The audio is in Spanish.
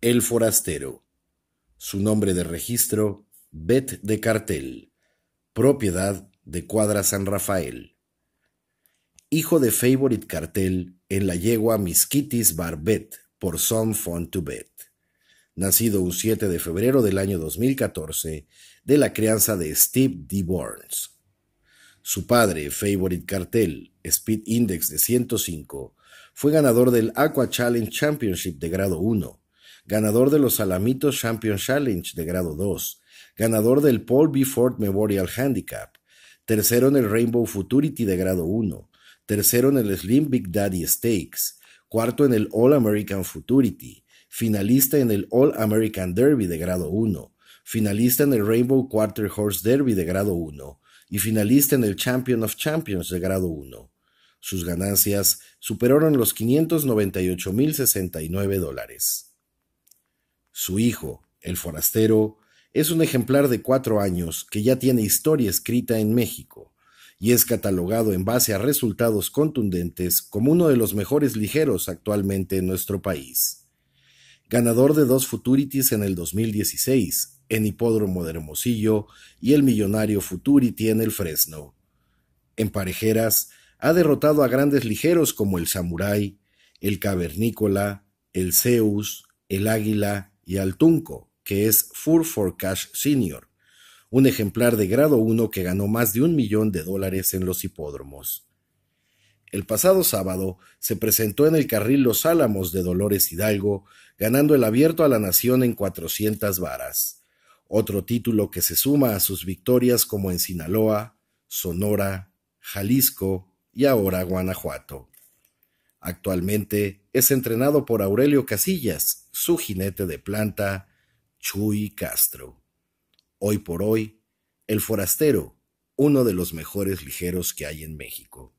El Forastero. Su nombre de registro, Bet de Cartel, propiedad de Cuadra San Rafael. Hijo de Favorite Cartel en la yegua Misquitis Barbet por Son Bet. Nacido un 7 de febrero del año 2014 de la crianza de Steve D. Burns. Su padre, Favorite Cartel, Speed Index de 105, fue ganador del Aqua Challenge Championship de grado 1 ganador de los Salamitos Champion Challenge de grado 2, ganador del Paul B. Ford Memorial Handicap, tercero en el Rainbow Futurity de grado 1, tercero en el Slim Big Daddy Stakes, cuarto en el All American Futurity, finalista en el All American Derby de grado 1, finalista en el Rainbow Quarter Horse Derby de grado 1 y finalista en el Champion of Champions de grado 1. Sus ganancias superaron los 598.069 dólares. Su hijo, el forastero, es un ejemplar de cuatro años que ya tiene historia escrita en México y es catalogado en base a resultados contundentes como uno de los mejores ligeros actualmente en nuestro país. Ganador de dos Futurities en el 2016, en Hipódromo de Hermosillo y el millonario Futurity en el Fresno. En parejeras, ha derrotado a grandes ligeros como el Samurai, el Cavernícola, el Zeus, el Águila y al Tunco, que es Fur for Cash Senior, un ejemplar de grado 1 que ganó más de un millón de dólares en los hipódromos. El pasado sábado se presentó en el carril Los Álamos de Dolores Hidalgo, ganando el abierto a la nación en 400 varas, otro título que se suma a sus victorias como en Sinaloa, Sonora, Jalisco y ahora Guanajuato. Actualmente es entrenado por Aurelio Casillas, su jinete de planta, Chuy Castro. Hoy por hoy, el forastero, uno de los mejores ligeros que hay en México.